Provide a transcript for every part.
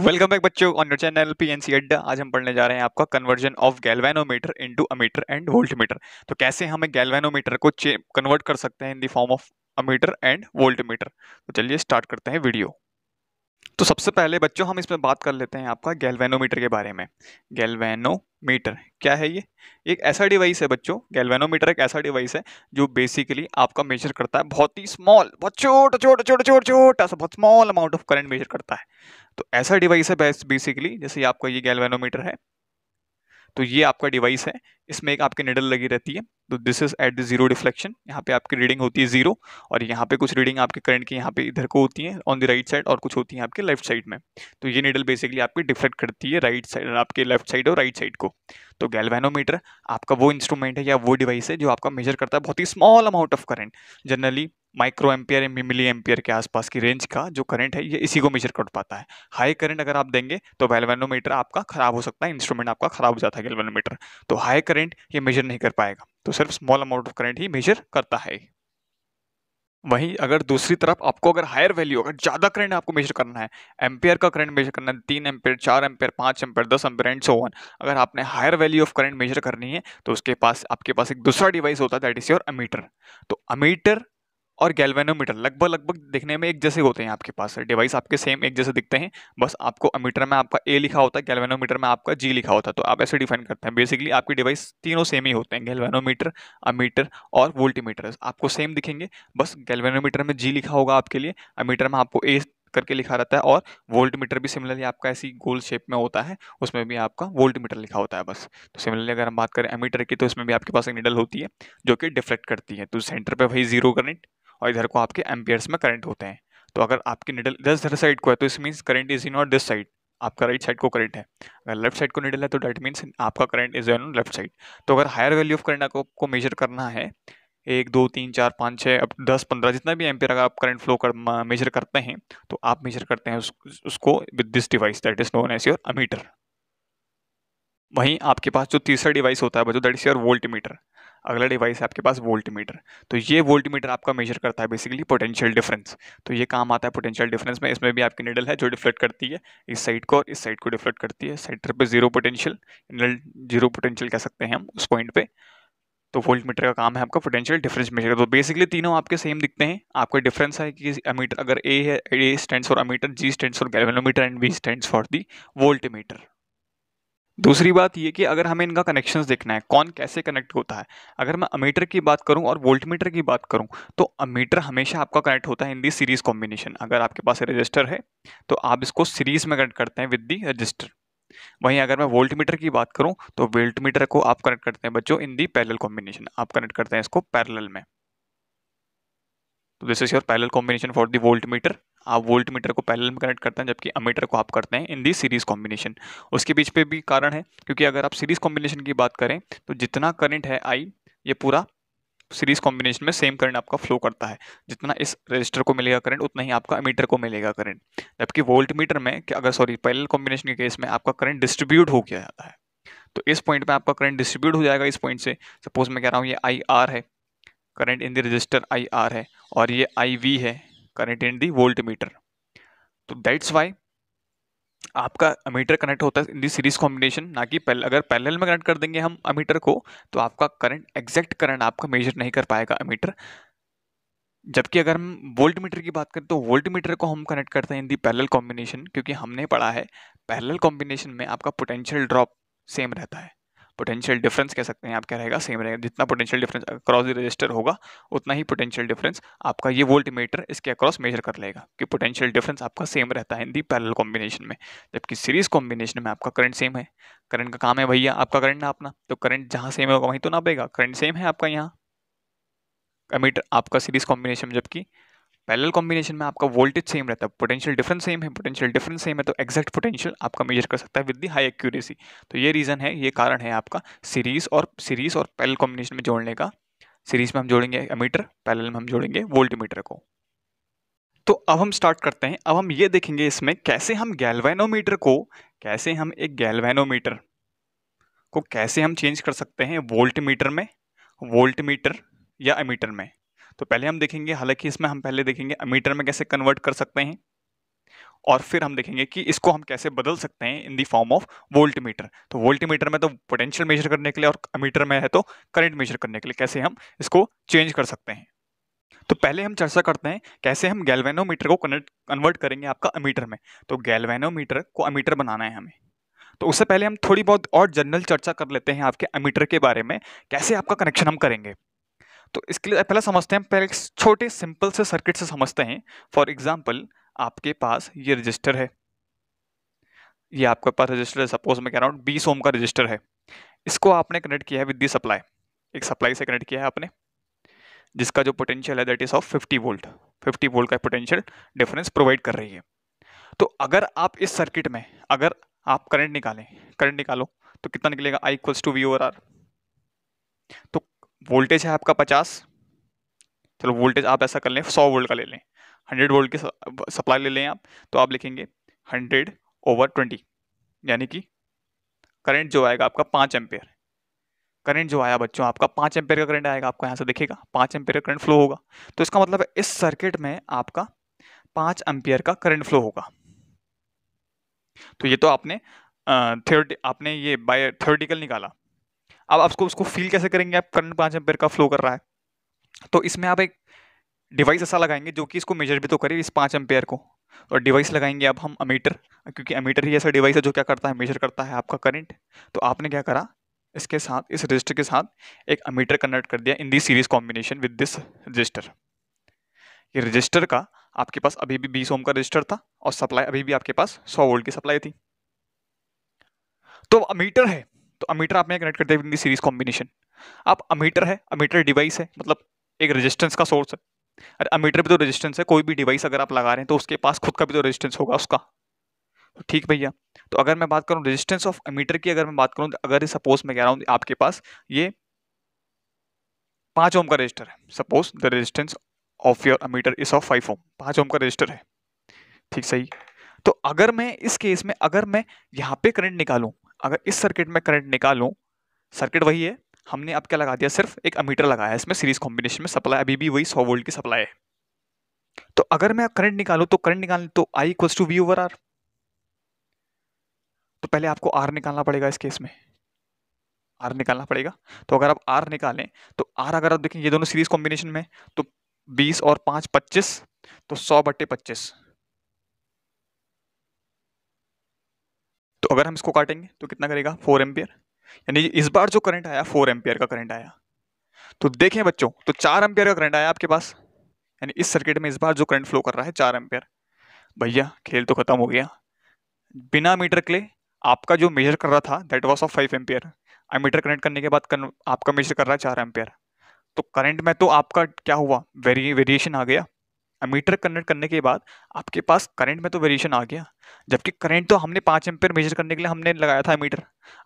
Welcome back बच्चों on your channel PNC Adda आज हम पढ़ने जा रहे हैं आपका conversion of galvanometer into ammeter and voltmeter तो कैसे हम एक गैल्वेनोमीटर को कन्वर्ट कर सकते हैं in the form of ammeter and voltmeter तो चलिए स्टार्ट करते हैं वीडियो तो सबसे पहले बच्चों हम इसमें बात कर लेते हैं आपका गैल्वेनोमीटर के बारे में गैल्वेनोमीटर क्या है ये एक ऐसा डिवाइस है बच्चों गैल्वेनोमीटर एक ऐसा डिवाइस है जो बेसिकली आपका मेजर करता है बहुत ही स्मॉल बहुत छोटा छोटा छोटा छोटा छोटा सा बहुत small amount of current measure करता है तो ऐसा डिवाइस है बेसिकली जैसे आपका ये गैल्वेनोमीटर है तो ये आपका डिवाइस है इसमें एक आपकी निडल लगी रहती है तो this is at the zero deflection यहाँ पे आपकी रीडिंग होती है जीरो और यहाँ पे कुछ रीडिंग आपके करंट की यहाँ पे इधर को होती है ऑन द राइट साइड और कुछ होती है आपके लेफ्ट साइड में तो ये निडल बेसिकली आपकी डिफ्लेक्ट करती है राइट साइड आपके लेफ्ट साइड और राइट साइड को तो गैलवेनोमीटर आपका वो इंस्ट्रूमेंट है या वो डिवाइस है जो आपका मेजर करता है बहुत ही small amount of current generally micro ampere या मिली एम्पियर के आसपास की रेंज का जो करंट है ये इसी को मेजर कर पाता है हाई करंट अगर आप देंगे तो वेलवेनोमीटर आपका खराब हो सकता है इंस्ट्रूमेंट आपका खराब हो जाता है वेलवेनोमीटर तो हाई करंट ये मेजर नहीं कर पाएगा तो सिर्फ स्मॉल अमाउंट ऑफ करंट ही मेजर करता है वहीं अगर दूसरी तरफ आपको अगर हायर वैल्यू अगर ज़्यादा करंट आपको मेजर करना है एम्पेयर का करंट मेजर करना है तीन एम्पेयर चार एम्पेयर पाँच एम्पेयर दस एम्पेयर एंड सो वन अगर आपने higher value of current measure करनी है तो उसके पास आपके पास एक दूसरा डिवाइस होता है दैट इज़ योर अमीटर तो अमीटर और गैल्वेनोमीटर लगभग लगभग देखने में एक जैसे होते हैं आपके पास डिवाइस आपके सेम एक जैसे दिखते हैं बस आपको अमीटर में आपका ए लिखा होता है गैल्वेनोमीटर में आपका जी लिखा होता है तो आप ऐसे डिफाइन करते हैं बेसिकली आपकी डिवाइस तीनों सेम ही होते हैं गैल्वेनोमीटर अमीटर और वोल्टीमीटर आपको सेम दिखेंगे बस गैल्वेनोमीटर में जी लिखा होगा आपके लिए अमीटर में आपको ए करके लिखा रहता है और वोल्ट मीटर भी सिमिलरली आपका ऐसी गोल शेप में होता है उसमें भी आपका वोल्ट मीटर लिखा होता है बस तो सिमिलरली अगर हम बात करें एमीटर की तो इसमें भी आपके पास एक निडल होती है जो कि डिफ्लेक्ट करती है तो सेंटर पर वही जीरो करंट और इधर को आपके एम्पियर्स में करंट होते हैं तो अगर आपके निडल इधर साइड को है तो इस मीन्स करंट इज इन और दिस साइड आपका राइट साइड को करंट है अगर लेफ्ट साइड को निडल है तो डैट मीन्स आपका current is on left side तो अगर हायर वैल्यू ऑफ करंट आपको मेजर करना है एक दो तीन चार पाँच छः अब दस पंद्रह जितना भी एम्पियर अगर आप करंट फ्लो कर मेजर करते हैं तो आप मेजर करते हैं उस, उसको with this device that is known as your ammeter वहीं आपके पास जो तीसरा डिवाइस होता है बच्चों that is your voltmeter अगला डिवाइस है आपके पास वोल्ट मीटर तो ये वोल्ट मीटर आपका मेजर करता है बेसिकली पोटेंशियल डिफरेंस तो ये काम आता है पोटेंशियल डिफरेंस में इसमें भी आपकी निडल है जो डिफ्लेक्ट करती है इस साइड को और इस साइड को डिफ्लेक्ट करती है सेंटर पे zero potential needle zero potential कह सकते हैं हम उस पॉइंट पे तो वोल्ट मीटर का काम है आपका पोटेंशियल डिफरेंस मेजर तो बेसिकली तीनों आपके सेम दिखते हैं आपका डिफरेंस है कि अमीटर अगर ए है A stand for ammeter G stand for galvanometer and B stand for the voltmeter दूसरी बात ये कि अगर हमें इनका कनेक्शन देखना है कौन कैसे कनेक्ट होता है अगर मैं अमीटर की बात करूं और वोल्टमीटर की बात करूं तो अमीटर हमेशा आपका कनेक्ट होता है इन दी सीरीज कॉम्बिनेशन अगर आपके पास रजिस्टर है तो आप इसको सीरीज में कनेक्ट करते हैं विद दी रजिस्टर वहीं अगर मैं वोल्ट मीटर की बात करूँ तो वोल्ट मीटर को आप कनेक्ट करते हैं बच्चों इन दी पैरल कॉम्बिनेशन आप कनेक्ट करते हैं इसको पैरल में तो this is your parallel combination for the voltmeter meter आप वोल्ट मीटर को पैरेलल में कनेक्ट करते हैं जबकि अमीटर को आप करते हैं इन दी सीरीज़ कॉम्बिनेशन उसके बीच पे भी कारण है क्योंकि अगर आप सीरीज़ कॉम्बिनेशन की बात करें तो जितना करंट है आई ये पूरा सीरीज कॉम्बिनेशन में सेम करंट आपका फ्लो करता है जितना इस रजिस्टर को मिलेगा करंट उतना ही आपका अमीटर को मिलेगा करंट जबकि वोल्ट मीटर में कि अगर सॉरी पैरेलल कॉम्बिनेशन के केस में आपका करंट डिस्ट्रीब्यूट हो गया जाता है तो इस पॉइंट में आपका करंट डिस्ट्रीब्यूट हो जाएगा इस पॉइंट से सपोज मैं कह रहा हूँ ये आई आर है current in the resistor I R है और ये आई वी है इन दी वोल्ट तो मीटर तो दैट्स वाई आपका अमीटर कनेक्ट होता है इन दी सीरीज कॉम्बिनेशन ना कि पहले अगर पैरेलल में कनेक्ट कर देंगे हम अमीटर को तो आपका करंट एग्जैक्ट करंट आपका मेजर नहीं कर पाएगा अमीटर जबकि अगर हम वोल्ट मीटर की बात करें तो वोल्ट मीटर को हम कनेक्ट करते हैं इन दी पैरेलल कॉम्बिनेशन क्योंकि हमने पढ़ा है पैरेलल कॉम्बिनेशन में आपका पोटेंशियल ड्रॉप सेम रहता है पोटेंशियल डिफरेंस कह सकते हैं आप क्या रहेगा सेम रहेगा जितना potential difference across the resistor होगा उतना ही पोटेंशियल डिफरेंस आपका ये वोल्ट मीटर इसके अक्रॉस मेजर कर लेगा कि पोटेंशियल डिफरेंस आपका सेम रहता है इन दी पैरल कॉम्बिनेशन में जबकि सीरीज कॉम्बिनेशन में आपका करंट सेम है करंट का काम है भैया आपका करंट नापना तो करंट जहाँ सेम होगा वहीं तो नापेगा करंट सेम है आपका यहाँ मीटर आपका सीरीज कॉम्बिनेशन में जबकि पैरेलल कॉम्बिनेशन में आपका वोल्टेज सेम रहता है पोटेंशियल डिफरेंस सेम है पोटेंशियल डिफरेंस सेम है तो एक्जैक्ट पोटेंशियल आपका मेजर कर सकता है विद दी हाई एक्यूरेसी तो ये रीज़न है ये कारण है आपका सीरीज और सीरीज और पैरेलल कॉम्बिनेशन में जोड़ने का सीरीज में हम जोड़ेंगे अमीटर पैरेलल में हम जोड़ेंगे वोल्टमीटर को तो अब हम स्टार्ट करते हैं अब हम ये देखेंगे इसमें कैसे हम गैल्वेनोमीटर को कैसे हम एक गैल्वेनोमीटर को कैसे हम चेंज कर सकते हैं वोल्ट मीटर में वोल्ट मीटर या अमीटर में तो पहले हम देखेंगे हालांकि इसमें हम पहले देखेंगे अमीटर में कैसे कन्वर्ट कर सकते हैं और फिर हम देखेंगे कि इसको हम कैसे बदल सकते हैं in the form of volt meter तो वोल्ट मीटर में तो पोटेंशियल मेजर करने के लिए और अमीटर में है तो करंट मेजर करने के लिए कैसे हम इसको चेंज कर सकते हैं तो पहले हम चर्चा करते हैं कैसे हम गैल्वेनोमीटर को कन्वर्ट कन्वर्ट करेंगे आपका अमीटर में तो गैल्वेनोमीटर को अमीटर बनाना है हमें तो उससे पहले हम थोड़ी बहुत और जनरल चर्चा कर लेते हैं आपके अमीटर के बारे में कैसे आपका कनेक्शन हम करेंगे तो इसके लिए पहले समझते हैं पहले छोटे सिंपल से सर्किट से समझते हैं फॉर एग्जाम्पल आपके पास ये रजिस्टर है ये आपके पास रजिस्टर है सपोज मैं कह रहा हूँ बीस ओम का रजिस्टर है इसको आपने कनेक्ट किया है विद दी सप्लाई एक सप्लाई से कनेक्ट किया है आपने जिसका जो पोटेंशियल है that is of 50 volt 50 volt का पोटेंशियल डिफरेंस प्रोवाइड कर रही है तो अगर आप इस सर्किट में अगर आप करंट निकालें करंट निकालो तो कितना निकलेगा I equals to V over R तो वोल्टेज है आपका पचास चलो वोल्टेज आप ऐसा कर लें सौ वोल्ट का ले लें हंड्रेड वोल्ट की सप्लाई ले लें आप तो आप लिखेंगे हंड्रेड ओवर ट्वेंटी यानी कि करंट जो आएगा आपका पाँच एम्पेयर करंट जो आया बच्चों आपका पाँच एम्पेयर का करंट आएगा आपको यहाँ से दिखेगा पाँच एम्पेयर का करंट फ्लो होगा तो इसका मतलब है इस सर्किट में आपका पाँच एम्पेयर का करंट फ्लो होगा तो ये तो आपने थ्योरी आपने ये बाय थ्योरेटिकल निकाला अब आपको उसको फील कैसे करेंगे आप करंट पाँच एम्पेयर का फ्लो कर रहा है तो इसमें आप एक डिवाइस ऐसा लगाएंगे जो कि इसको मेजर भी तो करे इस पाँच एम्पेयर को और डिवाइस लगाएंगे अब हम अमीटर क्योंकि अमीटर ही ऐसा डिवाइस है जो क्या करता है मेजर करता है आपका करंट तो आपने क्या करा इसके साथ इस रजिस्टर के साथ एक अमीटर कन्वर्ट कर दिया in this series combination with this resistor ये रजिस्टर का आपके पास अभी भी बीस ओम का रजिस्टर था और सप्लाई अभी भी आपके पास सौ वोल्ट की सप्लाई थी तो अमीटर है तो अमीटर आप में कनेक्ट करते हैं सीरीज कॉम्बिनेशन आप अमीटर है अमीटर डिवाइस है मतलब एक रेजिस्टेंस का सोर्स है अरे अमीटर भी तो रेजिस्टेंस है कोई भी डिवाइस अगर आप लगा रहे हैं तो उसके पास खुद का भी तो रेजिस्टेंस होगा उसका तो ठीक भैया तो अगर मैं बात करूँ रेजिस्टेंस ऑफ अमीटर की अगर मैं बात करूँ अगर सपोज मैं कह रहा हूँ आपके पास ये पाँच ओम का रजिस्टर है suppose the resistance of your ammeter is of five ohm पाँच ओम का रजिस्टर है ठीक सही तो अगर मैं इस केस में अगर मैं यहाँ पे करंट निकालूँ अगर इस सर्किट में करंट निकालूं सर्किट वही है हमने अब क्या लगा दिया सिर्फ एक अमीटर लगाया है इसमें सीरीज कॉम्बिनेशन में सप्लाई अभी भी वही सौ वोल्ट की सप्लाई है तो अगर मैं करंट निकालू तो करंट निकाल तो I equals to V over R तो पहले आपको आर निकालना पड़ेगा इस केस में आर निकालना पड़ेगा तो अगर आप आर निकालें तो आर अगर आप देखें ये दोनों सीरीज कॉम्बिनेशन में तो बीस और पाँच पच्चीस तो सौ बट्टे पच्चीस अगर हम इसको काटेंगे तो कितना करेगा फोर एम्पियर यानी इस बार जो करंट आया फोर एम्पियर का करंट आया तो देखें बच्चों तो चार एम्पियर का करंट आया आपके पास यानी इस सर्किट में इस बार जो करंट फ्लो कर रहा है चार एम्पियर भैया खेल तो खत्म हो गया बिना मीटर के लिए आपका जो मेजर कर रहा था that was of five ampere meter connect करने के बाद आपका मेजर कर रहा है चार एम्पियर तो करंट में तो आपका क्या हुआ वेरी वेरिएशन आ गया मीटर कनेक्ट करने के बाद आपके पास करंट में तो वेरिएशन आ गया जबकि करंट तो हमने पाँच एम्पेयर मेजर करने के लिए हमने लगाया था मीटर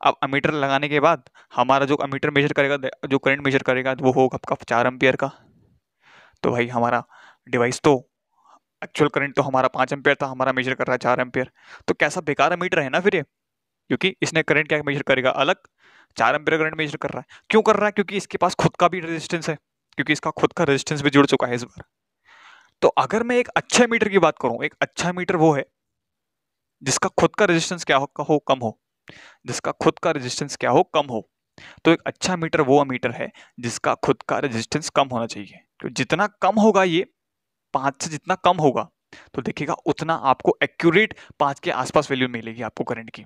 अब मीटर लगाने के बाद हमारा जो मीटर मेजर करेगा जो करंट मेजर करेगा वो होगा आपका चार एम्पेयर का तो भाई हमारा डिवाइस तो एक्चुअल करंट तो हमारा पाँच एम्पेयर था हमारा मेजर कर रहा है चार एम्पेयर तो कैसा बेकार मीटर है ना फिर ये क्योंकि इसने करंट क्या मेजर करेगा अलग चार एम्पेयर करंट मेजर कर रहा है क्यों कर रहा है क्योंकि इसके पास खुद का भी रेजिस्टेंस है क्योंकि इसका खुद का रेजिस्टेंस भी जुड़ चुका है इस बार तो अगर मैं एक अच्छे मीटर की बात करूँ एक अच्छा मीटर वो है जिसका खुद का रेजिस्टेंस क्या हो, हो कम हो जिसका खुद का रेजिस्टेंस क्या हो कम हो तो एक अच्छा मीटर वो मीटर है जिसका खुद का रेजिस्टेंस कम होना चाहिए तो जितना कम होगा ये पाँच से जितना कम होगा तो देखिएगा उतना आपको एक्यूरेट पाँच के आसपास वैल्यू मिलेगी आपको करंट की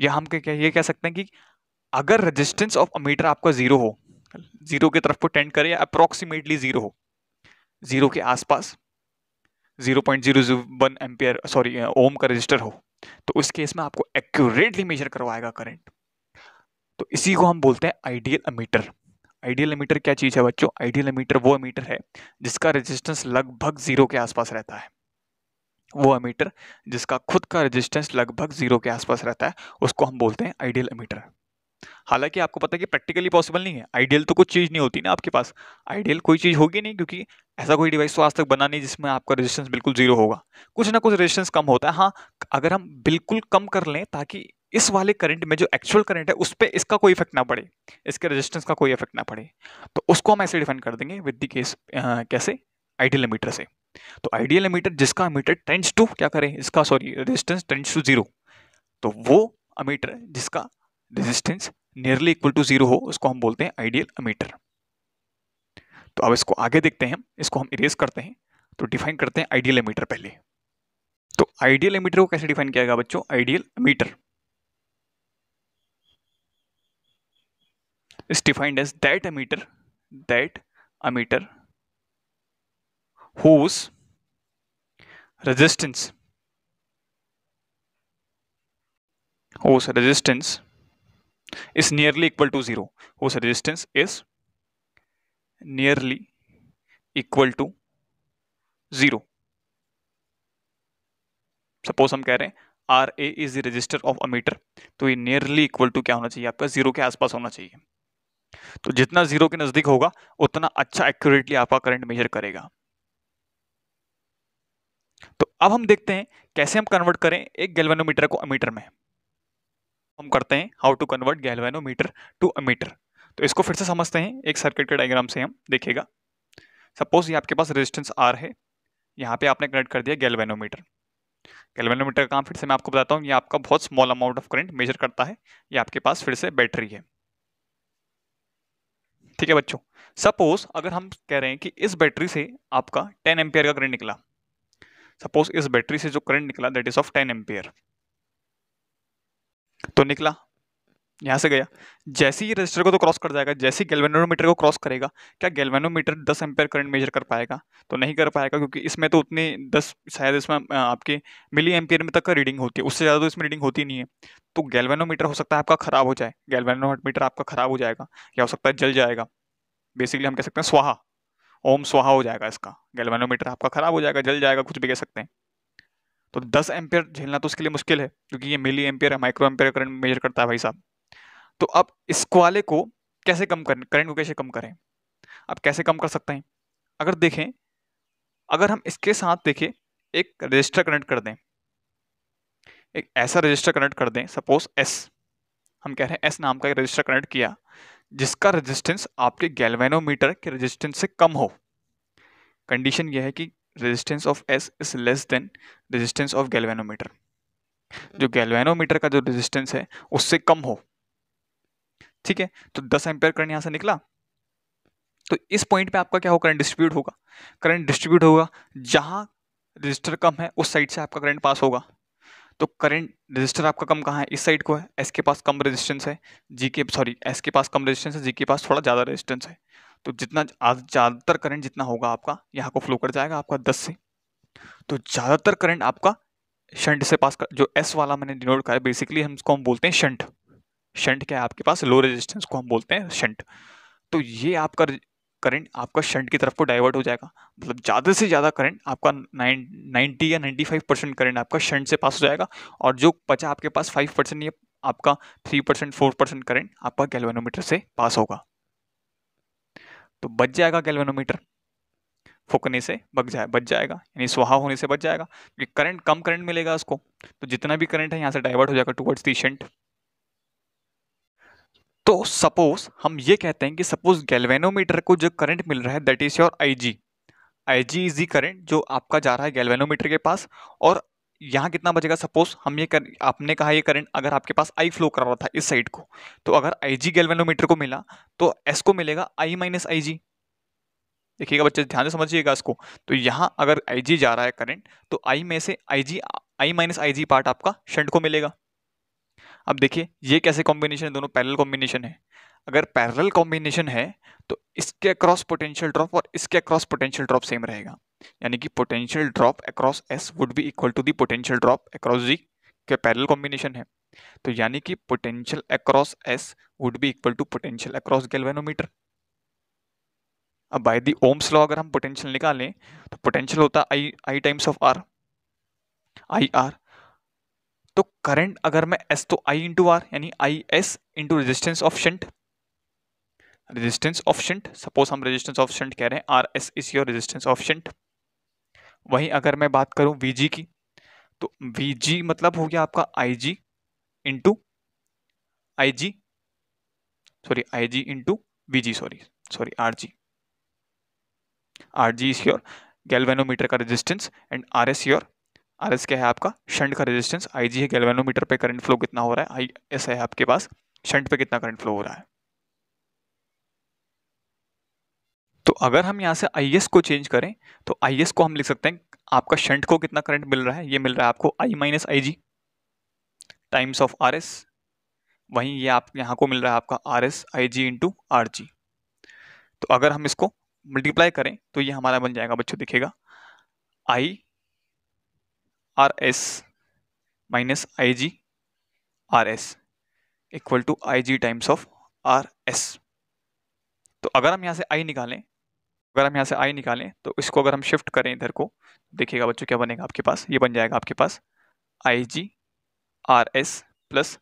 या हम क्या ये कह सकते हैं कि अगर रेजिस्टेंस ऑफ अमीटर आपका जीरो हो जीरो की तरफ को टेंड करे अप्रोक्सीमेटली जीरो हो ज़ीरो के आसपास zero point zero one ampere sorry ohm का रजिस्टर हो तो उस केस में आपको एक्यूरेटली मेजर करवाएगा करंट तो इसी को हम बोलते हैं आइडियल अमीटर आइडियल अमीटर क्या चीज़ है बच्चों आइडियल अमीटर वो अमीटर है जिसका रेजिस्टेंस लगभग ज़ीरो के आसपास रहता है वो अमीटर जिसका खुद का रेजिस्टेंस लगभग ज़ीरो के आसपास रहता है उसको हम बोलते हैं आइडियल अमीटर हालांकि आपको पता है कि प्रैक्टिकली पॉसिबल नहीं है आइडियल तो कुछ चीज़ नहीं होती ना आपके पास आइडियल कोई चीज़ होगी नहीं क्योंकि ऐसा कोई डिवाइस तो आज तक बना नहीं जिसमें आपका रेजिस्टेंस बिल्कुल जीरो होगा कुछ ना कुछ रेजिस्टेंस कम होता है हाँ अगर हम बिल्कुल कम कर लें ताकि इस वाले करंट में जो एक्चुअल करंट है उस पर इसका कोई इफेक्ट ना पड़े इसके रेजिस्टेंस का कोई इफेक्ट ना पड़े तो उसको हम ऐसे डिफाइन कर देंगे विद दी केस कैसे आइडियल एमीटर से तो आइडियल एमीटर जिसका एमीटर टेंस टू क्या करें इसका sorry resistance tends to zero तो वो अमीटर जिसका resistance nearly equal to zero हो उसको हम बोलते हैं आइडियल अमीटर तो अब इसको आगे देखते हैं इसको हम इरेज करते हैं तो डिफाइन करते हैं आइडियल अमीटर पहले तो आइडियल अमीटर को कैसे डिफाइन किया गया बच्चों ideal ammeter is defined as that ammeter that ammeter whose resistance whose resistance is nearly equal to 0 whose resistance is nearly equal to 0 suppose हम कह रहे हैं R A is the resistor of ammeter तो ये nearly equal to क्या होना चाहिए आपका जीरो के आसपास होना चाहिए तो जितना जीरो के नजदीक होगा उतना अच्छा एक्यूरेटली आपका करंट मेजर करेगा तो अब हम देखते हैं कैसे हम कन्वर्ट करें एक गैल्वेनोमीटर को अमीटर में हम करते हैं how to convert galvanometer to ammeter तो इसको फिर से समझते हैं एक सर्किट के डायग्राम से हम देखेगा सपोज ये आपके पास रेजिस्टेंस आर है यहाँ पे आपने कनेक्ट कर दिया गैल्वेनोमीटर गैल्वेनोमीटर का काम फिर से मैं आपको बताता हूँ ये आपका बहुत small amount of current measure करता है ये आपके पास फिर से बैटरी है ठीक है बच्चों सपोज अगर हम कह रहे हैं कि इस बैटरी से आपका टेन एम्पेयर का करंट निकला सपोज इस बैटरी से जो करंट निकला that is of ten ampere तो निकला यहाँ से गया जैसे ही रजिस्टर को तो क्रॉस कर जाएगा जैसे ही गैल्वेनोमीटर को क्रॉस करेगा क्या गैल्वेनोमीटर 10 एम्पेयर करंट मेजर कर पाएगा तो नहीं कर पाएगा क्योंकि इसमें तो उतनी 10 शायद इसमें आपके मिली एम्पेयर में तक का रीडिंग होती है उससे ज़्यादा तो इसमें रीडिंग होती नहीं है तो गैल्वेनोमीटर हो सकता है आपका ख़राब हो जाए गैल्वेनोमीटर आपका ख़राब हो जाएगा या हो सकता है जल जाएगा बेसिकली हम कह सकते हैं स्वाहा ओम स्वाहा हो जाएगा इसका गैल्वेनोमीटर आपका ख़राब हो जाएगा जल जाएगा कुछ भी कह सकते हैं तो दस एम्पियर झेलना तो उसके लिए मुश्किल है क्योंकि ये मिली एम्पियर है माइक्रो एम्पियर करंट मेजर करता है भाई साहब तो अब इस क्वाले को कैसे कम करें करंट को कैसे कम करें अब कैसे कम कर सकते हैं अगर देखें अगर हम इसके साथ देखें एक रजिस्टर कनेक्ट कर दें एक ऐसा रजिस्टर कनेक्ट कर दें सपोज एस हम कह रहे हैं एस नाम का एक रजिस्टर कनेक्ट किया जिसका रेजिस्टेंस आपके गैल्वेनोमीटर के रेजिस्टेंस से कम हो कंडीशन यह है कि resistance of S is less than resistance of galvanometer जो गैल्वेनोमीटर का जो रेजिस्टेंस है उससे कम हो ठीक है तो दस एम्पेयर करंट यहां से निकला तो इस पॉइंट पे आपका क्या हो करंट डिस्ट्रीब्यूट होगा करंट डिस्ट्रीब्यूट होगा जहां रजिस्टर कम है उस साइड से आपका करंट पास होगा तो करंट रजिस्टर आपका कम कहाँ है इस साइड को है एस के पास कम रेजिस्टेंस है जी के सॉरी एस के पास कम रेजिस्टेंस है जी के पास थोड़ा ज़्यादा रेजिस्टेंस है तो जितना ज़्यादातर करंट जितना होगा आपका यहाँ को फ्लो कर जाएगा आपका दस से तो ज़्यादातर करंट आपका शंट से पास कर जो एस वाला मैंने डिनोट करा है बेसिकली हम इसको हम बोलते हैं शंट शंट क्या है आपके पास लो रेजिस्टेंस को हम बोलते हैं शंट तो ये आपका करंट आपका शंट की तरफ को डाइवर्ट हो जाएगा मतलब ज़्यादा से ज़्यादा करंट आपका नाइन नाइन्टी या नाइन्टी फाइव परसेंट करेंट आपका शंट से पास हो जाएगा और जो बचा आपके पास फाइव परसेंट या आपका three percent four percent current आपका गैल्वेनोमीटर से पास होगा तो बच जाएगा गैल्वेनोमीटर फूकने से बच जाए बच जाएगा यानी स्वाहा होने से बच जाएगा क्योंकि तो करंट कम करंट मिलेगा उसको तो जितना भी करंट है यहाँ से डाइवर्ट हो जाएगा टूवर्ड्स दी शंट तो सपोज हम ये कहते हैं कि सपोज गैल्वेनोमीटर को जो करंट मिल रहा है that is your I G I G is the current जो आपका जा रहा है गैल्वेनोमीटर के पास और यहाँ कितना बचेगा सपोज हम ये कर आपने कहा ये करंट अगर आपके पास आई फ्लो कर रहा था इस साइड को तो अगर आई जी गैल्वेनोमीटर को मिला तो एस को मिलेगा आई माइनस आई जी देखिएगा बच्चे ध्यान से समझिएगा इसको तो यहाँ अगर आई जी जा रहा है करंट तो आई में से I G I minus I G part आपका शंट को मिलेगा अब देखिए ये कैसे कॉम्बिनेशन है दोनों पैरेलल कॉम्बिनेशन है अगर पैरेलल कॉम्बिनेशन है तो इसके अक्रॉस पोटेंशियल ड्रॉप और इसके अक्रॉस पोटेंशियल ड्रॉप सेम रहेगा यानी कि potential drop across S would be equal to the potential drop across G के पैरल कॉम्बिनेशन है तो यानी कि potential across S would be equal to potential across galvanometer अब बाय दी ओम्स लॉ अगर हम पोटेंशियल निकालें तो पोटेंशियल होता I I times of R I R तो करंट अगर मैं एस तो आई इंटू आर यानी I S into resistance of shunt resistance of suppose हम रेजिस्टेंस ऑफ शंट कह रहे हैं R S is your resistance of shunt वहीं अगर मैं बात करूं वी की तो वी मतलब हो गया आपका I G into I G sorry I G into V G sorry sorry R G R G is your galvanometer का resistance and R S your R S क्या है आपका शंट का रेजिस्टेंस आई जी है गैल्वेनोमीटर पे current flow कितना हो रहा है आई एस है आपके पास शंट पे कितना करंट फ्लो हो रहा है तो अगर हम यहाँ से आई को चेंज करें तो आई को हम लिख सकते हैं आपका शंट को कितना करंट मिल रहा है ये मिल रहा है आपको I minus I G times of R S वहीं ये आप यहाँ को मिल रहा है आपका R S I G into R G तो अगर हम इसको मल्टीप्लाई करें तो ये हमारा बन जाएगा बच्चों दिखेगा I R S minus I G R S equal to I G times of R S तो अगर हम यहाँ से आई निकालें अगर हम यहाँ से आई निकालें तो इसको अगर हम शिफ्ट करें इधर को देखिएगा बच्चों क्या बनेगा आपके पास ये बन जाएगा आपके पास I G R S plus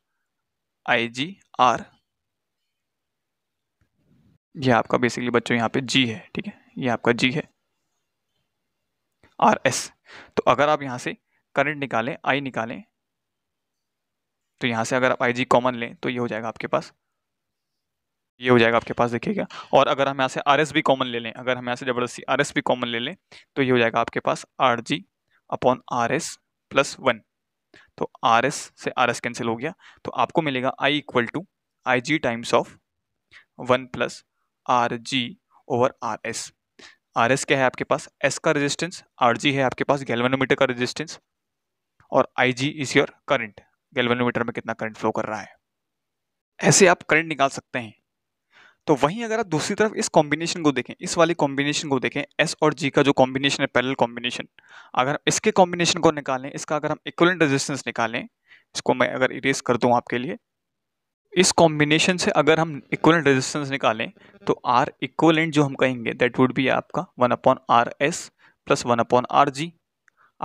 I G R ये आपका बेसिकली बच्चों यहाँ पे जी है ठीक है ये आपका जी है आर एस तो अगर आप यहाँ से करंट निकालें आई निकालें तो यहाँ से अगर आप आई जी कॉमन लें तो ये हो जाएगा आपके पास ये हो जाएगा आपके पास देखिएगा और अगर हम यहाँ से आर एस कॉमन ले लें अगर हम यहाँ से ज़बरदस्ती आर एस भी कॉमन ले लें तो ये हो जाएगा आपके पास R G upon R S plus one तो आर एस से आर एस कैंसिल हो गया तो आपको मिलेगा I equal to I G times of one plus R G over R S R S क्या है आपके पास एस का रेजिस्टेंस आर जी है आपके पास गैल्वेनोमीटर का रेजिस्टेंस और I G is your current galvanometer में कितना करंट फ्लो कर रहा है ऐसे आप करंट निकाल सकते हैं तो वहीं अगर आप दूसरी तरफ इस कॉम्बिनेशन को देखें इस वाली कॉम्बिनेशन को देखें एस और जी का जो कॉम्बिनेशन है पैरल कॉम्बिनेशन अगर इसके कॉम्बिनेशन को निकालें इसका अगर हम इक्वलेंट रेजिस्टेंस निकालें इसको मैं अगर इरेज कर दूँ आपके लिए इस कॉम्बिनेशन से अगर हम इक्वलेंट रेजिस्टेंस निकालें तो आर इक्वलेंट जो हम कहेंगे दैट वुड बी आपका one upon R S plus one upon R G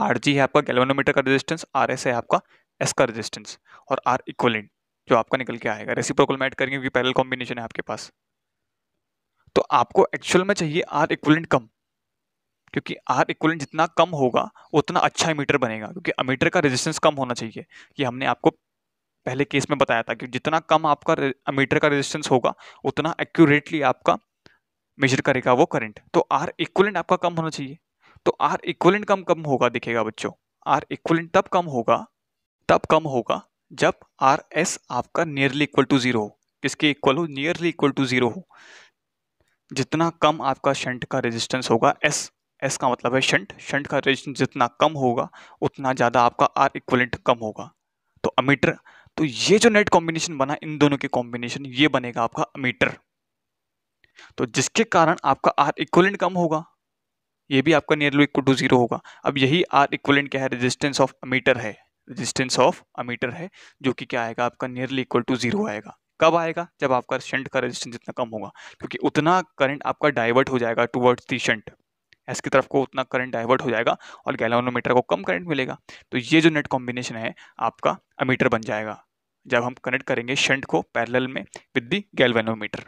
R G है आपका गैल्वानोमीटर का रेजिस्टेंस आर एस है आपका एस का रेजिस्टेंस और आर इक्वलेंट जो आपका निकल के आएगा रेसिप्रोकल में ऐड करेंगे क्योंकि पैरेलल कॉम्बिनेशन है आपके पास तो आपको एक्चुअल में चाहिए आर इक्वलेंट कम क्योंकि आर इक्वलेंट जितना कम होगा उतना अच्छा मीटर बनेगा क्योंकि अमीटर का रेजिस्टेंस कम होना चाहिए ये हमने आपको पहले केस में बताया था कि जितना कम आपका अमीटर का रेजिस्टेंस होगा उतना एक्यूरेटली आपका मेजर करेगा वो करंट तो आर इक्वलेंट आपका कम होना चाहिए तो आर इक्वलेंट कम कम होगा दिखेगा बच्चों आर इक्वलेंट तब कम होगा तब कम होगा जब आर एस आपका नियरली इक्वल टू ज़ीरो हो किसके इक्वल हो नियरली इक्वल टू ज़ीरो हो जितना कम आपका शंट का रेजिस्टेंस होगा एस एस का मतलब है शंट शंट का रेजिस्टेंस जितना कम होगा उतना ज़्यादा आपका आर इक्वलेंट कम होगा तो अमीटर तो ये जो नेट कॉम्बिनेशन बना इन दोनों के कॉम्बिनेशन ये बनेगा आपका अमीटर तो जिसके कारण आपका आर इक्वलेंट कम होगा ये भी आपका नियरली इक्वल टू जीरो होगा अब यही आर इक्वलेंट क्या है रेजिस्टेंस ऑफ अमीटर है रेजिस्टेंस ऑफ अमीटर है जो कि क्या आएगा आपका नियरली इक्वल टू जीरो आएगा कब आएगा जब आपका शंट का रेजिस्टेंस जितना कम होगा क्योंकि उतना करंट आपका डाइवर्ट हो जाएगा टूवर्ड्स दी शंट एस की तरफ को उतना करंट डाइवर्ट हो जाएगा और गैलोनोमीटर को कम करंट मिलेगा तो ये जो नेट कॉम्बिनेशन है आपका अमीटर बन जाएगा जब हम कनेक्ट करेंगे शंट को पैरेलल में विद दी गैलवेनोमीटर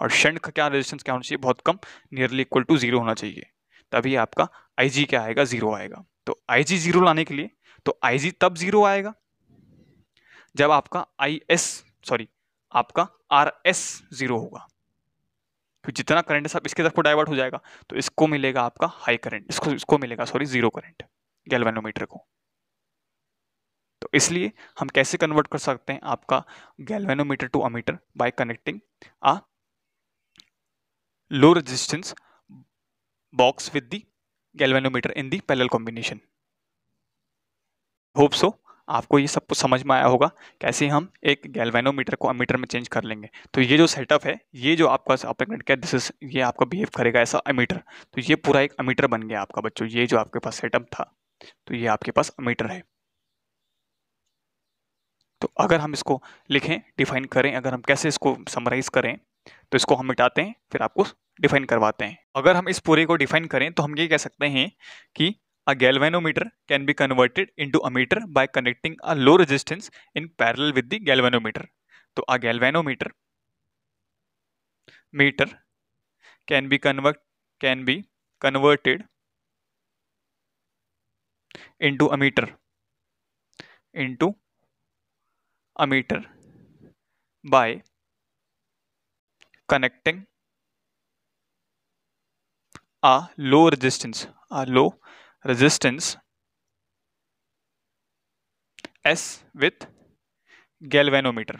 और शंट का क्या रेजिस्टेंस क्या होना चाहिए बहुत कम नियरली इक्वल टू जीरो होना चाहिए तभी आपका आईजी क्या आएगा जीरो आएगा तो आईजी जीरो लाने के लिए तो आईजी तब जीरो आएगा जब आपका आईएस सॉरी आपका आर एस जीरो होगा तो जितना करंट है सब इसके तरफ को डाइवर्ट हो जाएगा तो इसको मिलेगा आपका हाई करंट इसको इसको मिलेगा सॉरी जीरो करंट गैल्वेनोमीटर को तो इसलिए हम कैसे कन्वर्ट कर सकते हैं आपका galvanometer to ammeter by connecting a low resistance box with the galvanometer in the parallel combination hope so आपको ये सब कुछ समझ में आया होगा कैसे हम एक गैल्वेनोमीटर को अमीटर में चेंज कर लेंगे तो ये जो सेटअप है ये जो आपका अपने क्या दिस इज ये आपका बिहेव करेगा ऐसा अमीटर तो ये पूरा एक अमीटर बन गया आपका बच्चों ये जो आपके पास सेटअप था तो ये आपके पास अमीटर है तो अगर हम इसको लिखें डिफाइन करें अगर हम कैसे इसको समराइज़ करें तो इसको हम मिटाते हैं फिर आपको डिफाइन करवाते हैं अगर हम इस पूरे को डिफाइन करें तो हम ये कह सकते हैं कि A galvanometer can be converted into a meter by connecting a low resistance in parallel with the galvanometer. So a galvanometer meter can be convert can be converted into a meter into a meter by connecting a low resistance a low resistance S with galvanometer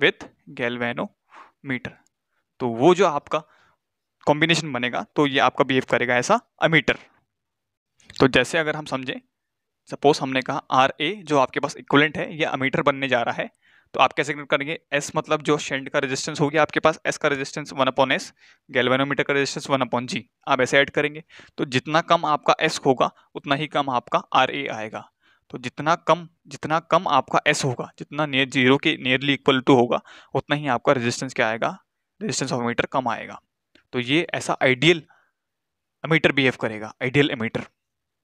with galvanometer तो वो जो आपका combination बनेगा तो ये आपका behave करेगा ऐसा अमीटर तो जैसे अगर हम समझें सपोज हमने कहा आर ए जो आपके पास इक्वलेंट है ये अमीटर बनने जा रहा है तो आप कैसे करेंगे एस मतलब जो शेंट का रेजिस्टेंस हो गया आपके पास एस का resistance one upon S galvanometer का रेजिस्टेंस वन अपॉन जी आप ऐसे ऐड करेंगे तो जितना कम आपका एस होगा उतना ही कम आपका आर ए आएगा तो जितना कम जितना कम आपका एस होगा जितना नियर जीरो के नियरली इक्वल टू होगा उतना ही आपका रेजिस्टेंस क्या आएगा रेजिस्टेंस ऑफ मीटर कम आएगा तो ये ऐसा आइडियल अमीटर बिहेव करेगा आइडियल अमीटर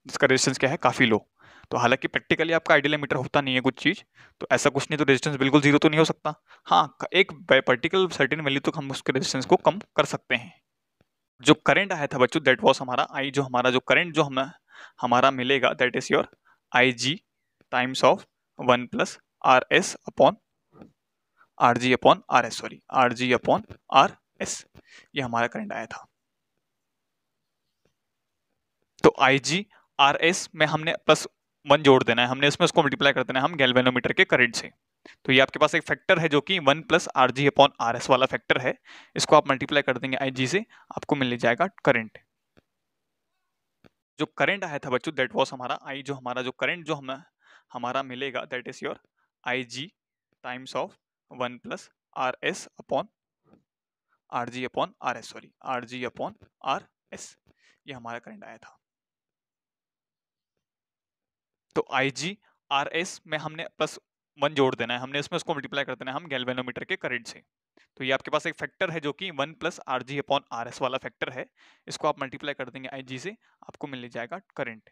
जिसका रेजिस्टेंस क्या है काफ़ी लो तो हालांकि प्रैक्टिकली आपका आइडियल मीटर होता नहीं है कुछ चीज़ तो ऐसा कुछ नहीं तो रेजिस्टेंस बिल्कुल जीरो तो नहीं हो सकता हाँ एक पर्टिकुलर सर्टेन वैल्यू तो हम उसके रेजिस्टेंस को कम कर सकते हैं जो करंट आया था बच्चों दैट वॉज हमारा आई जो हमारा जो करंट जो हमें हमारा मिलेगा that is your I G times of one plus R S upon R G upon R S sorry R G upon R S ये हमारा करंट आया था तो आई जी आर एस में हमने प्लस वन जोड़ देना है हमने उसमें उसको मल्टीप्लाई कर देना है हम गैल्वेनोमीटर के करंट से तो ये आपके पास एक फैक्टर है जो कि one plus R G upon R S वाला फैक्टर है इसको आप मल्टीप्लाई कर देंगे आई जी से आपको मिल जाएगा करंट जो करंट आया था बच्चों दैट वॉज हमारा आई जो हमारा जो करंट जो हम हमारा मिलेगा that is your I G times of one plus R S upon R G upon R S sorry R G upon R S ये हमारा करंट आया था तो आई जी आर एस में हमने प्लस वन जोड़ देना है हमने इसमें उसको मल्टीप्लाई कर देना है हम गैल्वेनोमीटर के करंट से तो ये आपके पास एक फैक्टर है जो कि one plus R G upon R S वाला फैक्टर है इसको आप मल्टीप्लाई कर देंगे आई जी से आपको मिल जाएगा करंट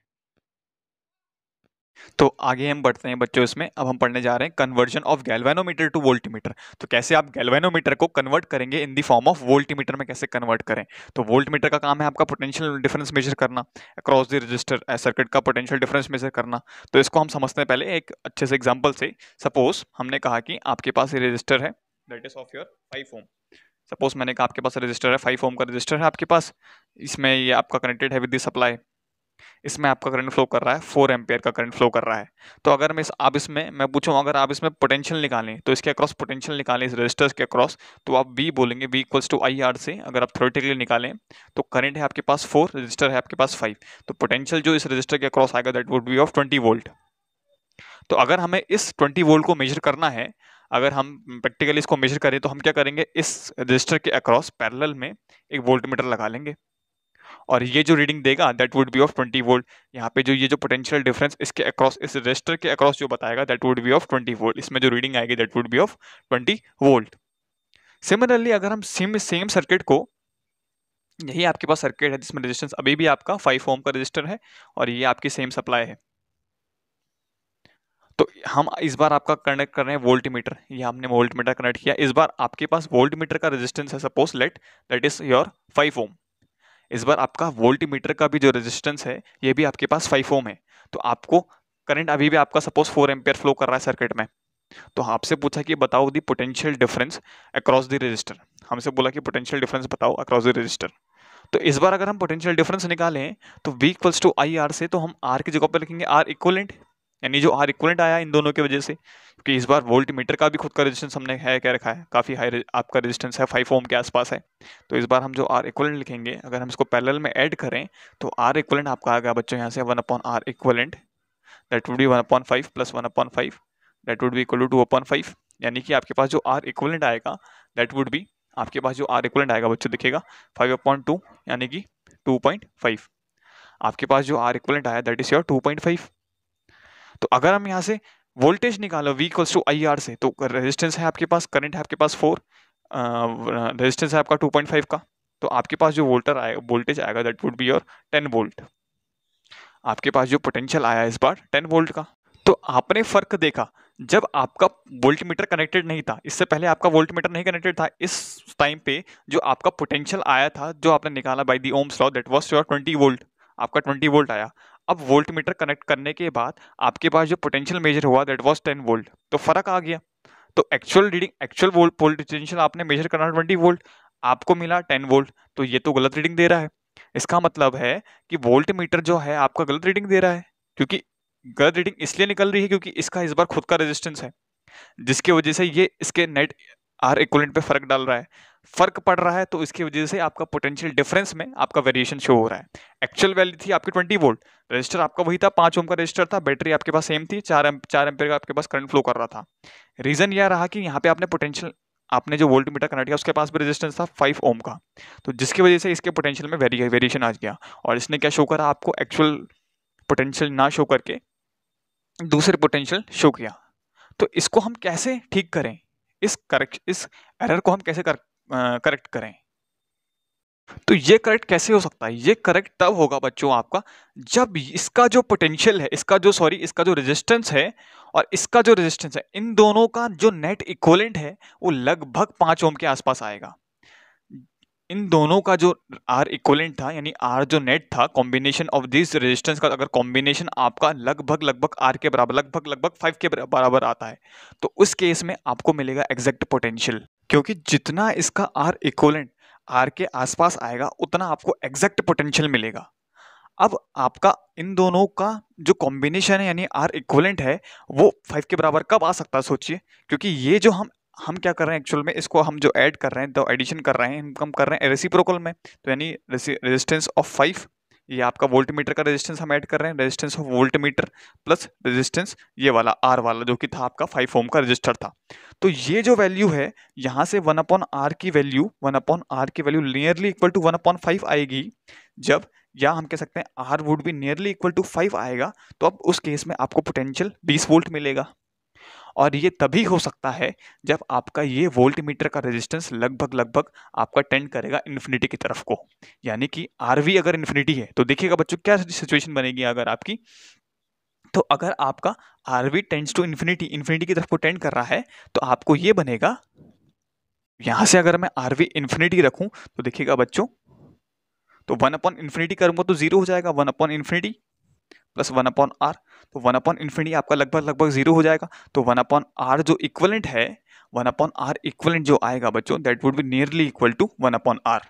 तो आगे हम बढ़ते हैं बच्चों इसमें अब हम पढ़ने जा रहे हैं conversion of galvanometer to voltmeter तो कैसे आप गैल्वेनोमीटर को कन्वर्ट करेंगे in the form of voltmeter में कैसे कन्वर्ट करें तो वोल्टमीटर का काम है आपका पोटेंशियल डिफरेंस मेजर करना अक्रॉस द रजिस्टर सर्किट का पोटेंशियल डिफरेंस मेजर करना तो इसको हम समझते हैं पहले एक अच्छे से एग्जाम्पल से सपोज हमने कहा कि आपके पास ये रजिस्टर है that is of your five ohm suppose मैंने कहा आपके पास रजिस्टर है फाइव फोम का रजिस्टर है आपके पास इसमें ये आपका कनेक्टेड है विद द सप्लाई इसमें आपका करंट फ्लो कर रहा है फोर एम्पेयर का करंट फ्लो कर रहा है तो अगर मैं इस आप इसमें मैं पूछूँ अगर आप इसमें पोटेंशियल निकालें तो इसके अक्रॉस पोटेंशियल निकालें इस रजिस्टर्स के अक्रॉस तो आप बी बोलेंगे V equals to I R से अगर आप थोरेटिकली निकालें तो करंट है आपके पास फोर रजिस्टर है आपके पास फाइव तो पोटेंशियल जो इस रजिस्टर के अक्रॉस आएगा that would be of twenty volt तो अगर हमें इस ट्वेंटी वोल्ट को मेजर करना है अगर हम प्रैक्टिकली इसको मेजर करें तो हम क्या करेंगे इस रजिस्टर के अक्रॉस पैरल में एक वोल्ट मीटर लगा लेंगे और ये जो रीडिंग देगा that would be of twenty volt यहाँ पे जो ये जो पोटेंशियल डिफरेंस इसके अक्रॉस इस रजिस्टर के अक्रॉस जो बताएगा that would be of twenty volt इसमें जो रीडिंग आएगी that would be of twenty volt similarly अगर हम सेम सेम सर्किट को यही आपके पास सर्किट है जिसमें रजिस्टेंस अभी भी आपका फाइव ओम का रजिस्टर है और ये आपकी सेम सप्लाई है तो हम इस बार आपका कनेक्ट कर रहे हैं वोल्ट मीटर ये हमने वोल्ट मीटर कनेक्ट किया इस बार आपके पास वोल्ट मीटर का रेजिस्टेंस है suppose let that is your five ohm इस बार आपका वोल्टीमीटर का भी जो रेजिस्टेंस है ये भी आपके पास फाइव ओम है तो आपको करंट अभी भी आपका सपोज फोर एम्पेयर फ्लो कर रहा है सर्किट में तो आपसे पूछा कि बताओ the potential difference across the resistor हमसे बोला कि पोटेंशियल डिफरेंस बताओ अक्रॉस द रजिस्टर तो इस बार अगर हम पोटेंशियल डिफरेंस निकालें तो V equals to I R से तो हम आर की जगह पर लिखेंगे आर इक्वलेंट यानी जो आर इक्वलेंट आया इन दोनों की वजह से क्योंकि इस बार वोल्ट मीटर का भी खुद का रेजिस्टेंस हमने है क्या रखा है काफ़ी हाई आपका रेजिस्टेंस है फाइव ओम के आसपास है तो इस बार हम जो आर इक्वलेंट लिखेंगे अगर हम इसको पैरेलल में ऐड करें तो आर इक्वलेंट आपका आ गया बच्चों यहाँ से one upon R equivalent that would be one upon five plus one upon five that would be equal to two upon five यानी कि आपके पास जो आर इक्वलेंट आएगा दैट वुड बी आपके पास जो आर इक्वलेंट आएगा बच्चों दिखेगा फाइव अपॉन टू यानी कि टू पॉइंट फाइव आपके पास जो आर इक्वलेंट आया that is your two point five तो अगर हम यहाँ से वोल्टेज निकालो V equals to I R से तो रेजिस्टेंस है आपके पास करंट है आपके पास फोर रेजिस्टेंस है आपका टू पॉइंट फाइव का तो आपके पास जो वोल्टर आएगा वोल्टेज आएगा that would be your ten volt आपके पास जो पोटेंशियल आया इस बार टेन वोल्ट का तो आपने फर्क देखा जब आपका वोल्ट मीटर कनेक्टेड नहीं था इससे पहले आपका वोल्ट मीटर नहीं कनेक्टेड था इस टाइम पे जो आपका पोटेंशियल आया था जो आपने निकाला by the Ohm's law that was your twenty volt आपका ट्वेंटी वोल्ट आया अब वोल्ट मीटर कनेक्ट करने के बाद आपके पास जो पोटेंशियल मेजर हुआ दैट वॉज टेन वोल्ट तो फर्क आ गया तो actual reading actual volt potential आपने मेजर करना ट्वेंटी वोल्ट आपको मिला टेन वोल्ट तो ये तो गलत रीडिंग दे रहा है इसका मतलब है कि वोल्ट मीटर जो है आपका गलत रीडिंग दे रहा है क्योंकि गलत रीडिंग इसलिए निकल रही है क्योंकि इसका इस बार खुद का रेजिस्टेंस है जिसकी वजह से ये इसके नेट आर इक्वलेंट पे फर्क डाल रहा है फर्क पड़ रहा है तो इसकी वजह से आपका पोटेंशियल डिफरेंस में आपका वेरिएशन शो हो रहा है एक्चुअल वैल्यू थी आपकी ट्वेंटी वोल्ट रजिस्टर आपका वही था पाँच ओम का रजिस्टर था बैटरी आपके पास सेम थी चार चार एम्पेयर का आपके पास करंट फ्लो कर रहा था रीज़न यह रहा कि यहाँ पे आपने पोटेंशियल आपने जो वोल्ट मीटर कनेक्ट किया उसके पास भी रेजिस्टेंस था फाइव ओम का तो जिसकी वजह से इसके पोटेंशियल में वेरी वेरिएशन आ गया और इसने क्या शो करा आपको एक्चुअल पोटेंशियल ना शो करके दूसरे पोटेंशियल शो किया तो इसको हम कैसे ठीक करें इस करेक्ट इस एरर को हम कैसे कर, करेक्ट करें तो ये करेक्ट कैसे हो सकता है ये करेक्ट तब होगा बच्चों आपका जब इसका जो पोटेंशियल है इसका जो सॉरी इसका जो रेजिस्टेंस है और इसका जो रेजिस्टेंस है इन दोनों का जो नेट इक्वलेंट है वो लगभग पांच ओम के आसपास आएगा इन दोनों का जो आर इक्वलेंट था यानी आर जो नेट था कॉम्बिनेशन ऑफ दिस रेजिस्टेंस का अगर कॉम्बिनेशन आपका लगभग लगभग आर के बराबर लगभग लगभग फाइव के बराबर आता है तो उस केस में आपको मिलेगा एग्जैक्ट पोटेंशियल क्योंकि जितना इसका आर इक्वलेंट आर के आसपास आएगा उतना आपको एग्जैक्ट पोटेंशियल मिलेगा अब आपका इन दोनों का जो कॉम्बिनेशन है यानी आर इक्वलेंट है वो फाइव के बराबर कब आ सकता है सोचिए क्योंकि ये जो हम हम क्या कर रहे हैं एक्चुअल में इसको हम जो ऐड कर रहे हैं तो एडिशन कर रहे हैं हम कर रहे हैं रेसिप्रोकल में तो यानी रेजिस्टेंस ऑफ फाइव ये आपका वोल्ट मीटर का रेजिस्टेंस हम ऐड कर रहे हैं resistance of volt meter plus resistance ये वाला आर वाला जो कि था आपका फाइव ओम का रजिस्टर था तो ये जो वैल्यू है यहाँ से वन अपॉन आर की वैल्यू वन अपॉन आर की value nearly equal to one upon five आएगी जब या हम कह सकते हैं R would be nearly equal to five आएगा तो अब उस केस में आपको पोटेंशियल बीस वोल्ट मिलेगा और ये तभी हो सकता है जब आपका ये वोल्ट मीटर का रेजिस्टेंस लगभग लगभग आपका टेंड करेगा इन्फिनिटी की तरफ को यानी कि आर अगर इन्फिनिटी है तो देखिएगा बच्चों क्या सिचुएशन बनेगी अगर आपकी तो अगर आपका R V tends to infinity infinity की तरफ को टेंड कर रहा है तो आपको ये बनेगा यहाँ से अगर मैं आर वी इन्फिनिटी रखूँ तो देखिएगा बच्चों तो वन अपॉन इन्फिनिटी करूंगा तो जीरो हो जाएगा one upon infinity plus one upon R तो वन अपॉन इन्फिनिटी आपका लगभग लगभग जीरो हो जाएगा तो वन अपॉन आर जो इक्वलेंट है वन अपॉन आर इक्वलेंट जो आएगा बच्चों that would be nearly equal to one upon R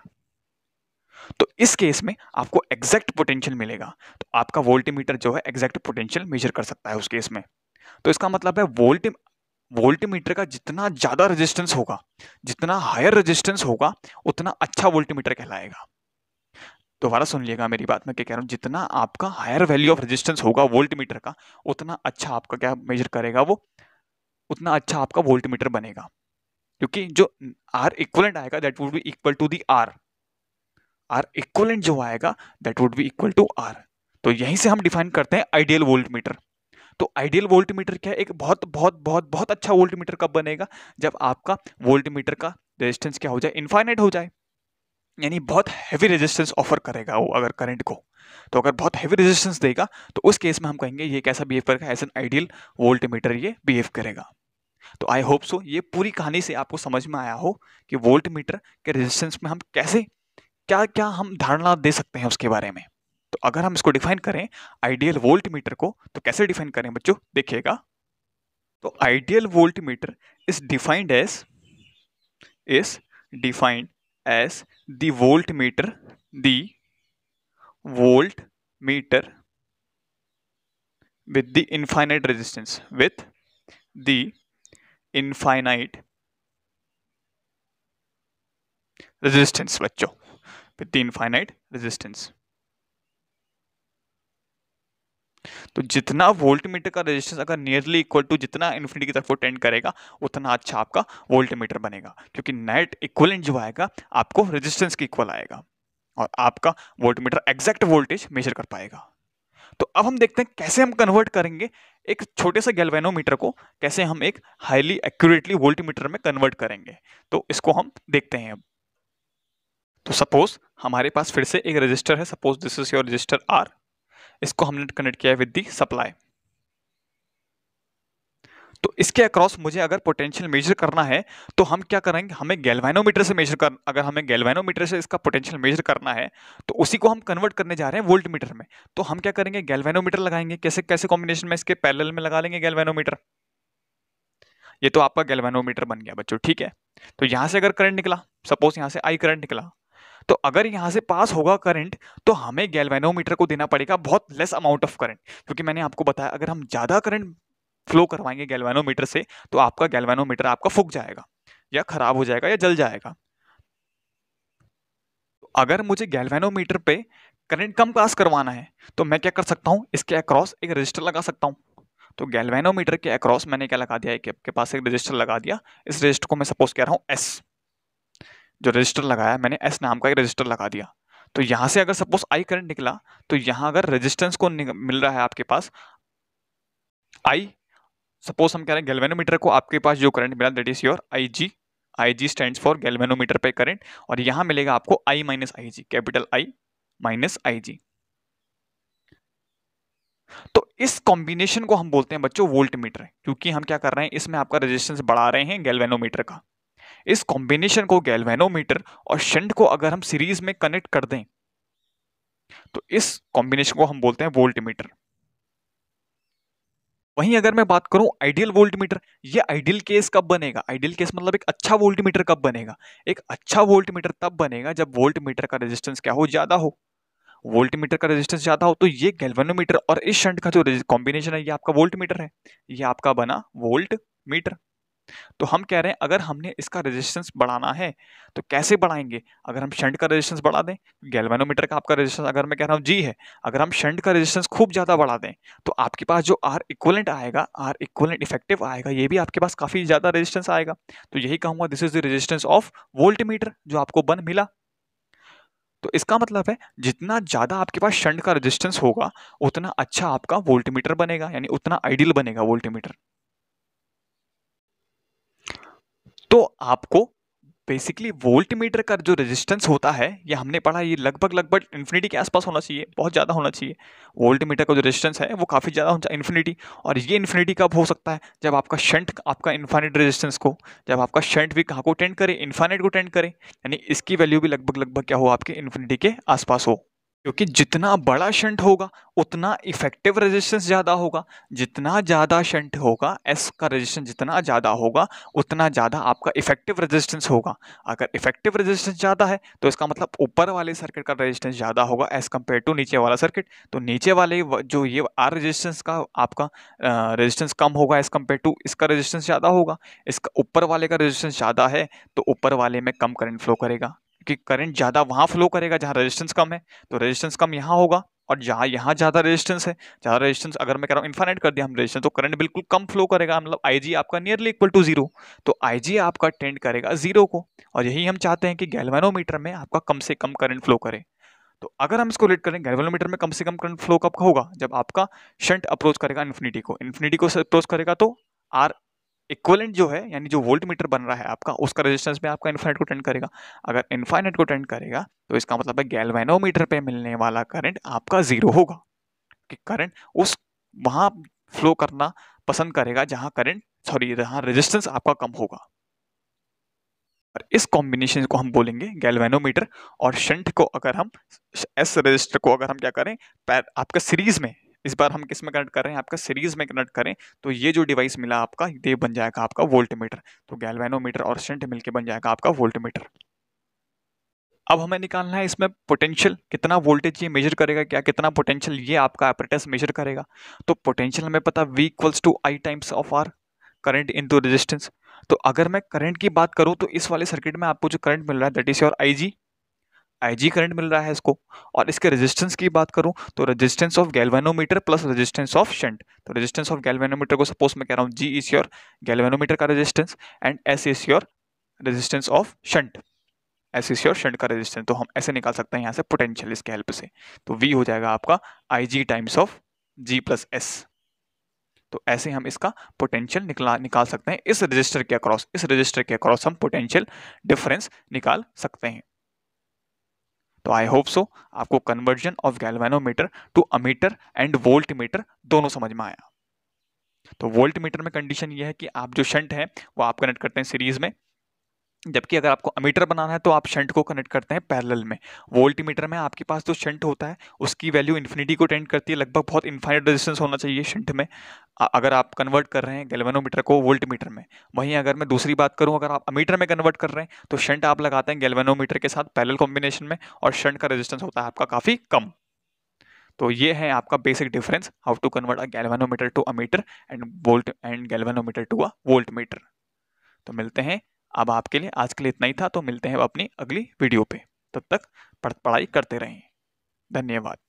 तो इस केस में आपको एग्जैक्ट पोटेंशियल मिलेगा तो आपका वोल्टीमीटर जो है एग्जैक्ट पोटेंशियल मेजर कर सकता है उस केस में तो इसका मतलब है वोल्टी वोल्टीमीटर का जितना ज़्यादा रेजिस्टेंस होगा जितना हायर रेजिस्टेंस होगा उतना अच्छा वोल्टीमीटर कहलाएगा दोबारा सुन लिएगा मेरी बात मैं क्या कह रहा हूँ जितना आपका हायर वैल्यू ऑफ रेजिस्टेंस होगा वोल्ट मीटर का उतना अच्छा आपका क्या मेजर करेगा वो उतना अच्छा आपका वोल्ट मीटर बनेगा क्योंकि जो आर इक्वलेंट आएगा that would be equal to the R R equivalent जो आएगा that would be equal to R तो यहीं से हम डिफाइन करते हैं आइडियल वोल्ट मीटर तो आइडियल वोल्ट मीटर क्या है एक बहुत बहुत बहुत बहुत अच्छा वोल्ट मीटर कब बनेगा जब आपका वोल्ट मीटर का रेजिस्टेंस क्या हो जाए इन्फाइनाइट हो जाए यानी बहुत हैवी रेजिस्टेंस ऑफर करेगा वो अगर करंट को तो अगर बहुत हैवी रेजिस्टेंस देगा तो उस केस में हम कहेंगे ये कैसा बिहेव करेगा एज एन आइडियल वोल्टमीटर ये बिहेव करेगा तो आई होप सो ये पूरी कहानी से आपको समझ में आया हो कि मीटर के रेजिस्टेंस में हम कैसे क्या क्या हम धारणा दे सकते हैं उसके बारे में तो अगर हम इसको डिफाइन करें आइडियल मीटर को तो कैसे डिफाइन करें बच्चों देखिएगा तो ideal volt meter is defined as is defined as the voltmeter the voltmeter with the infinite resistance with the infinite resistance बच्चों with the infinite resistance तो जितना वोल्ट मीटर का रेजिस्टेंस अगर नियरली इक्वल टू जितना infinity की तरफ वो tend करेगा उतना अच्छा आपका वोल्ट मीटर बनेगा क्योंकि नेट इक्वलेंट जो आएगा आपको रेजिस्टेंस के इक्वल आएगा और आपका volt meter exact voltage measure कर पाएगा तो अब हम देखते हैं कैसे हम कन्वर्ट करेंगे एक छोटे से गैल्वेनोमीटर को कैसे हम एक हाईली एक्यूरेटली वोल्ट मीटर में कन्वर्ट करेंगे तो इसको हम देखते हैं अब तो सपोज हमारे पास फिर से एक रजिस्टर है suppose this is your resistor R इसको हमने कनेक्ट किया है विद दी सप्लाई तो इसके अक्रॉस मुझे अगर पोटेंशियल मेजर करना है तो हम क्या करेंगे हमें गैल्वेनोमीटर से मेजर कर अगर हमें गैल्वेनोमीटर से इसका पोटेंशियल मेजर करना है तो उसी को हम कन्वर्ट करने जा रहे हैं वोल्ट मीटर में तो हम क्या करेंगे गैल्वेनोमीटर लगाएंगे कैसे कैसे कॉम्बिनेशन में इसके पैरेलल में लगा लेंगे गैल्वेनोमीटर ये तो आपका गैल्वेनोमीटर बन गया बच्चों ठीक है तो यहां से अगर करंट निकला सपोज यहां से आई करंट निकला तो अगर यहाँ से पास होगा करंट तो हमें गैल्वेनोमीटर को देना पड़ेगा बहुत लेस अमाउंट ऑफ करंट क्योंकि मैंने आपको बताया अगर हम ज़्यादा करंट फ्लो करवाएंगे गैल्वेनोमीटर से तो आपका गैल्वेनोमीटर आपका फूक जाएगा या खराब हो जाएगा या जल जाएगा अगर मुझे गैल्वेनोमीटर पे करंट कम पास करवाना है तो मैं क्या कर सकता हूँ इसके अक्रॉस एक रजिस्टर लगा सकता हूँ तो गैल्वेनोमीटर के अक्रॉस मैंने क्या लगा दिया एक कि आपके पास एक रजिस्टर लगा दिया इस रजिस्टर को मैं सपोज कह रहा हूँ एस जो रजिस्टर लगाया मैंने एस नाम का एक रजिस्टर लगा दिया तो यहाँ से अगर सपोज आई करंट निकला तो यहाँ अगर रजिस्टेंस को मिल रहा है आपके पास आई सपोज हम कह रहे हैं गैल्वेनोमीटर को आपके पास जो करंट मिला that is your I G I G stand for galvanometer पे करंट और यहां मिलेगा आपको I minus I G capital I minus I G तो इस कॉम्बिनेशन को हम बोलते हैं बच्चों वोल्ट मीटर क्योंकि हम क्या कर रहे हैं इसमें आपका रेजिस्टेंस बढ़ा रहे हैं गैल्वेनोमीटर का इस कॉम्बिनेशन को गैल्वेनोमीटर और शंट को अगर हम सीरीज में कनेक्ट कर दें तो इस कॉम्बिनेशन को हम बोलते हैं वोल्टमीटर वहीं अगर मैं बात करूं आइडियल वोल्टमीटर ये आइडियल केस कब बनेगा आइडियल केस मतलब एक अच्छा वोल्टमीटर कब बनेगा एक अच्छा वोल्टमीटर तब बनेगा जब वोल्टमीटर का रेजिस्टेंस क्या हो ज़्यादा हो वोल्टमीटर का रेजिस्टेंस ज़्यादा हो तो ये गैल्वेनोमीटर और इस शंट का जो कॉम्बिनेशन है ये आपका वोल्टमीटर है ये आपका बना वोल्ट मीटर तो हम कह रहे हैं अगर हमने इसका रेजिस्टेंस बढ़ाना है तो कैसे बढ़ाएंगे अगर हम शंट का रेजिस्टेंस बढ़ा दें गैल्वेनोमीटर का आपका रेजिस्टेंस अगर मैं कह रहा हूँ जी है अगर हम शंट का रेजिस्टेंस खूब ज़्यादा बढ़ा दें तो आपके पास जो आर इक्वलेंट आएगा आर इक्वलेंट इफेक्टिव आएगा ये भी आपके पास काफ़ी ज़्यादा रजिस्टेंस आएगा तो यही कहूँगा this is the resistance of volt meter जो आपको बन मिला तो इसका मतलब है जितना ज़्यादा आपके पास शंट का रेजिस्टेंस होगा उतना अच्छा आपका वोल्टमीटर बनेगा यानी उतना आइडियल बनेगा वोल्टमीटर तो आपको बेसिकली वोल्ट मीटर का जो रेजिस्टेंस होता है ये हमने पढ़ा ये लगभग लगभग इन्फिनिटी के आसपास होना चाहिए बहुत ज़्यादा होना चाहिए वोल्ट मीटर का जो रेजिस्टेंस है वो काफ़ी ज़्यादा होना चाहिए इन्फिनिटी और ये इन्फिनिटी कब हो सकता है जब आपका शंट आपका इन्फाइनेट रेजिस्टेंस को जब आपका शंट भी कहाँ को टेंड करे इन्फाइनेट को टेंड करे यानी इसकी वैल्यू भी लगभग लगभग क्या हो आपके इन्फिनिटी के आसपास हो क्योंकि जितना बड़ा शंट होगा उतना इफेक्टिव रेजिस्टेंस ज़्यादा होगा जितना ज़्यादा शंट होगा एस का रेजिस्टेंस जितना ज़्यादा होगा उतना ज़्यादा आपका इफेक्टिव रेजिस्टेंस होगा अगर इफेक्टिव रेजिस्टेंस ज़्यादा है तो इसका मतलब ऊपर वाले सर्किट का रेजिस्टेंस ज़्यादा होगा एज़ कम्पेयर टू नीचे वाला सर्किट तो नीचे वाले जो ये आर रेजिस्टेंस का आपका रेजिस्टेंस कम होगा एज़ कम्पेयर टू इसका रेजिस्टेंस ज़्यादा होगा इसका ऊपर वाले का रेजिस्टेंस ज़्यादा है तो ऊपर वाले में कम करेंट फ्लो करेगा क्योंकि करंट ज़्यादा वहाँ फ्लो करेगा जहाँ रेजिस्टेंस कम है तो रेजिस्टेंस कम यहाँ होगा और जहाँ यहाँ ज़्यादा रेजिस्टेंस है ज़्यादा रेजिस्टेंस अगर मैं कह रहा हूँ इन्फाइनाइट कर दिया हम रेजिस्टेंस तो करंट बिल्कुल कम फ्लो करेगा मतलब आईजी आपका नियरली इक्वल टू जीरो तो आईजी आपका टेंड करेगा जीरो को और यही हम चाहते हैं कि गैल्वेनोमीटर में आपका कम से कम करंट फ्लो करे तो अगर हम इसको रेट करें गैल्वेनोमीटर में कम से कम करंट फ्लो कब होगा जब आपका शंट अप्रोच करेगा इन्फिनिटी को इन्फिनिटी को अप्रोच करेगा तो आर इक्वलेंट जो है यानी जो वोल्ट मीटर बन रहा है आपका उसका रेजिस्टेंस में आपका इन्फाइनेट को टेंड करेगा अगर इन्फाइनेट को टेंड करेगा तो इसका मतलब है गैलवेनोमीटर पे मिलने वाला करंट आपका ज़ीरो होगा कि करंट उस वहाँ फ्लो करना पसंद करेगा जहाँ करंट सॉरी जहाँ रेजिस्टेंस आपका कम होगा और इस कॉम्बिनेशन को हम बोलेंगे गैलवेनोमीटर और शंट को अगर हम एस रजिस्टर को अगर हम क्या करें आपके सीरीज में इस बार हम किस में कनेक्ट कर रहे हैं आपका सीरीज में कनेक्ट करें तो ये जो डिवाइस मिला आपका ये बन जाएगा आपका वोल्टमीटर तो गैलवेनोमीटर और सेंट मिलकर बन जाएगा आपका वोल्टमीटर अब हमें निकालना है इसमें पोटेंशियल कितना वोल्टेज ये मेजर करेगा क्या कितना पोटेंशियल ये आपका एपरेटस मेजर करेगा तो पोटेंशियल हमें पता V equals to I times of R current to resistance तो अगर मैं करंट की बात करूं तो इस वाले सर्किट में आपको जो करंट मिल रहा है that is your I G I G current मिल रहा है इसको और इसके रेजिस्टेंस की बात करूं तो resistance of galvanometer plus resistance of shunt तो रेजिस्टेंस ऑफ गैल्वेनोमीटर को सपोज मैं कह रहा हूं जी इज योर गैल्वेनोमीटर का resistance and S is your resistance of shunt S is your shunt का रेजिस्टेंस तो हम ऐसे निकाल सकते हैं यहाँ से पोटेंशियल इसके हेल्प से तो वी हो जाएगा आपका I G times of G plus S तो ऐसे हम इसका पोटेंशियल निकला निकाल सकते हैं इस रजिस्टर के अक्रॉस इस रजिस्टर के अक्रॉस हम पोटेंशियल डिफरेंस निकाल सकते हैं तो आई होप सो आपको conversion of galvanometer to ammeter and volt meter दोनों समझ में आया तो वोल्ट मीटर में कंडीशन यह है कि आप जो शंट है वो आप कनेक्ट करते हैं सीरीज में जबकि अगर आपको अमीटर बनाना है तो आप शंट को कनेक्ट करते हैं पैरेलल में वोल्ट मीटर में आपके पास जो तो शंट होता है उसकी वैल्यू इन्फिनिटी को टेंड करती है लगभग बहुत इन्फाइनट रेजिस्टेंस होना चाहिए शंट में अगर आप कन्वर्ट कर रहे हैं गैल्वेनोमीटर को वोल्ट मीटर में वहीं अगर मैं दूसरी बात करूँ अगर आप अमीटर में कन्वर्ट कर रहे हैं तो शंट आप लगाते हैं गैल्वेनोमीटर के साथ पैरल कॉम्बिनेशन में और शंट का रेजिस्टेंस होता है आपका काफ़ी कम तो ये है आपका basic difference how to convert a galvanometer to ammeter and volt and galvanometer to a volt metre तो मिलते हैं अब आपके लिए आज के लिए इतना ही था तो मिलते हैं अपनी अगली वीडियो पे तब तक पढ़ पढ़ाई करते रहें धन्यवाद